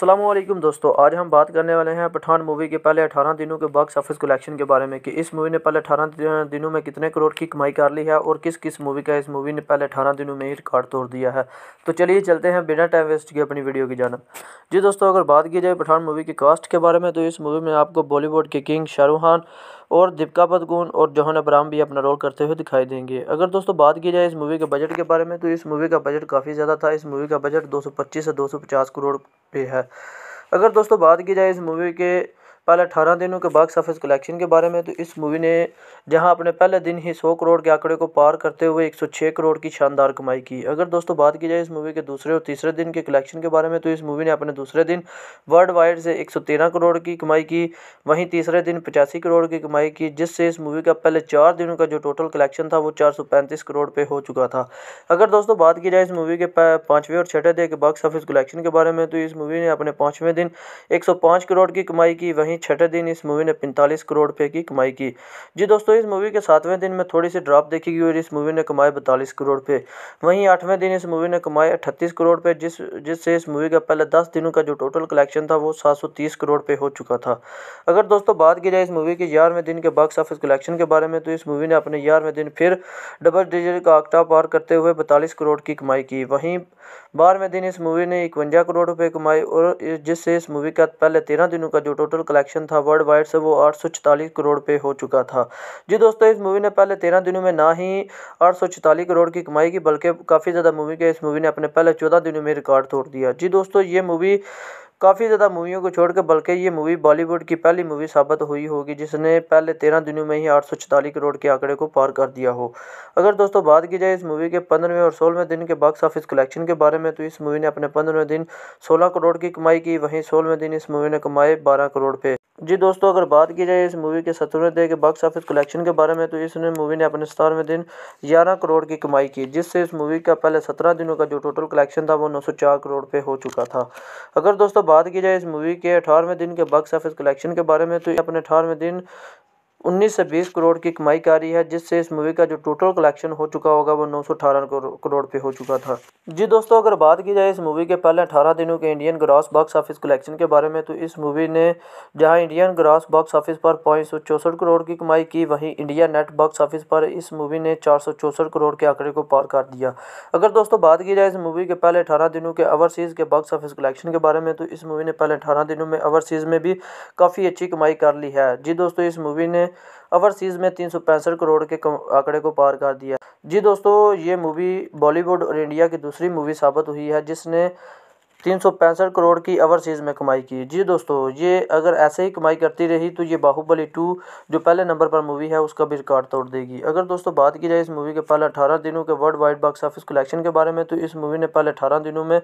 असलम दोस्तों आज हम बात करने वाले हैं पठान मूवी के पहले 18 दिनों के बॉक्स ऑफिस कलेक्शन के बारे में कि इस मूवी ने पहले 18 दिनों में कितने करोड़ की कमाई कर ली है और किस किस मूवी का इस मूवी ने पहले 18 दिनों में ही रिकॉर्ड तोड़ दिया है तो चलिए चलते हैं बिना टाइम वेस्ट किए अपनी वीडियो की जानब जी दोस्तों अगर बात की जाए पठान मूवी के कास्ट के बारे में तो इस मूवी में आपको बॉलीवुड के किंग शाहरुख खान और दीपिका पादुकोण और जौहन अब्राहम भी अपना रोल करते हुए दिखाई देंगे अगर दोस्तों बात की जाए इस मूवी के बजट के बारे में तो इस मूवी का बजट काफ़ी ज़्यादा था इस मूवी का बजट 225 से 250 करोड़ पे है अगर दोस्तों बात की जाए इस मूवी के पहले अठारह दिनों के बॉक्स ऑफिस कलेक्शन के बारे में तो इस मूवी ने जहां अपने पहले दिन ही सौ करोड़ के आंकड़े को पार करते हुए 106 करोड़ की शानदार कमाई की अगर दोस्तों बात की जाए इस मूवी के दूसरे और तीसरे दिन के कलेक्शन के बारे में तो इस मूवी ने अपने दूसरे दिन वर्ल्ड वाइड से तेरह करोड़ की कमाई की वहीं तीसरे दिन पचासी करोड़ की कमाई की जिससे इस मूवी का पहले चार दिनों का जो टोटल कलेक्शन था वो चार करोड़ पे हो चुका था अगर दोस्तों बात की जाए इस मूवी के पाँचवें और छठे दिन के बॉक्स ऑफिस कलेक्शन के बारे में तो इस मूवी ने अपने पाँचवें दिन एक करोड़ की कमाई की वहीं यानी छठे दिन इस मूवी ने पैंतालीस करोड़ रुपए की कमाई की जी दोस्तों इस मूवी के सातवें दिन में थोड़ी सी ड्रॉप देखी गई और इस मूवी ने कमाए बतालीस करोड़ रुपए वहीं आठवें दिन इस मूवी ने कमाए अट्ठतीस करोड़ रुपए जिस जिससे इस मूवी का पहले दस दिनों का जो टोटल कलेक्शन था वो सात करोड़ रुपये हो चुका था अगर दोस्तों बात की जाए इस मूवी के ग्यारहवें दिन के बॉक्स ऑफिस कलेक्शन के बारे में तो इस मूवी ने अपने ग्यारहवें दिन फिर डबल डिजिट का आकटा पार करते हुए बतालीस करोड़ की कमाई की वहीं बारहवें दिन इस मूवी ने इकवंजा करोड़ रुपए कमाए और जिससे इस मूवी का पहले तेरह दिनों का जो टोटल कलेक्शन कलेक्शन था वर्ल्ड वाइड से वो आठ करोड़ पे हो चुका था जी दोस्तों इस मूवी ने पहले तेरह दिनों में ना ही आठ करोड़ की कमाई की बल्कि काफ़ी ज़्यादा मूवी के इस मूवी ने अपने पहले चौदह दिनों में रिकॉर्ड तोड़ दिया जी दोस्तों ये मूवी काफ़ी ज़्यादा मूवियों को छोड़कर बल्कि ये मूवी बॉलीवुड की पहली मूवी साबित हुई होगी जिसने पहले तेरह दिनों में ही आठ करोड़ के आंकड़े को पार कर दिया हो अगर दोस्तों बात की जाए इस मूवी के पंद्रहवें और सोलहवें दिन के बॉक्स ऑफिस कलेक्शन के बारे में तो इस मूवी ने अपने पंद्रहवें दिन सोलह करोड़ की कमाई की वहीं सोलहवें दिन इस मूवी ने कमाए बारह करोड़ पे जी दोस्तों अगर बात की जाए इस मूवी के सत्रहवें दिन के बॉक्स ऑफिस कलेक्शन के बारे में तो इस मूवी ने अपने सतारहवें दिन ग्यारह करोड़ की कमाई की जिससे इस मूवी का पहले सत्रह दिनों का जो टोटल कलेक्शन था वो नौ करोड़ पे हो चुका था अगर दोस्तों बात की जाए इस मूवी के अठारहवें दिन के बॉक्स ऑफिस कलेक्शन के बारे में तो अपने अठारहवें दिन उन्नीस से बीस करोड़ की कमाई कर रही है जिससे इस मूवी का जो टोटल कलेक्शन हो चुका होगा वो नौ सौ अठारह करोड़ पे हो चुका था जी दोस्तों अगर बात की जाए इस मूवी के पहले अठारह दिनों के Indian gross box office collection के बारे में तो इस मूवी ने जहां इंडियन ग्रॉस बॉक्स ऑफिस पर पाँच सौ चौंसठ करोड़ की कमाई की वहीं इंडिया नेट बॉक्स ऑफिस पर इस मूवी ने चार सौ चौसठ करोड़ के आंकड़े को पार कर दिया अगर दोस्तों बात की जाए इस मूवी के पहले अठारह दिनों के ओवरसीज़ के बॉक्स ऑफिस कलेक्शन के बारे में तो इस मूवी ने पहले अठारह दिनों में ओवरसीज़ में भी काफ़ी अच्छी कमाई कर ली है जी दोस्तों इस मूवी ने ओवरसीज़ में तीन करोड़ के आंकड़े को पार कर दिया जी दोस्तों ये मूवी बॉलीवुड और इंडिया की दूसरी मूवी साबित हुई है जिसने तीन सौ पैंसठ करोड़ की ओवरसीज़ में कमाई की जी दोस्तों ये अगर ऐसे ही कमाई करती रही तो ये बाहुबली टू जो पहले नंबर पर मूवी है उसका भी रिकॉर्ड तोड़ देगी अगर दोस्तों बात की जाए इस मूवी के पहले अठारह दिनों के worldwide box office collection के बारे में तो इस मूवी ने पहले अठारह दिनों में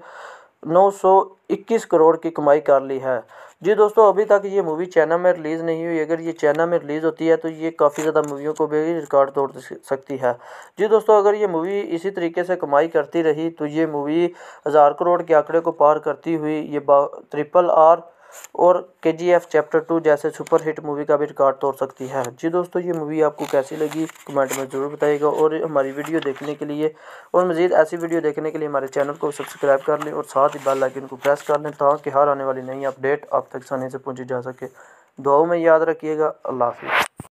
नौ सौ इक्कीस करोड़ की कमाई कर ली है जी दोस्तों अभी तक ये मूवी चाइना में रिलीज़ नहीं हुई अगर ये चाइना में रिलीज़ होती है तो ये काफ़ी ज़्यादा मूवियों को भी रिकॉर्ड तोड़ सकती है जी दोस्तों अगर ये मूवी इसी तरीके से कमाई करती रही तो ये मूवी हज़ार करोड़ के आंकड़े को पार करती हुई ये ट्रिपल आर और K G F chapter two जैसे सुपरहिट मूवी का भी रिकॉर्ड तोड़ सकती है जी दोस्तों ये मूवी आपको कैसी लगी कमेंट में ज़रूर बताइएगा और हमारी वीडियो देखने के लिए और मज़ीद ऐसी वीडियो देखने के लिए हमारे चैनल को सब्सक्राइब कर लें और साथ ही बेल आइकन को प्रेस कर लें ताकि हर आने वाली नई अपडेट आप तक आसानी से पहुँची जा सके दुआओं में याद रखिएगा अल्लाह हाफिज़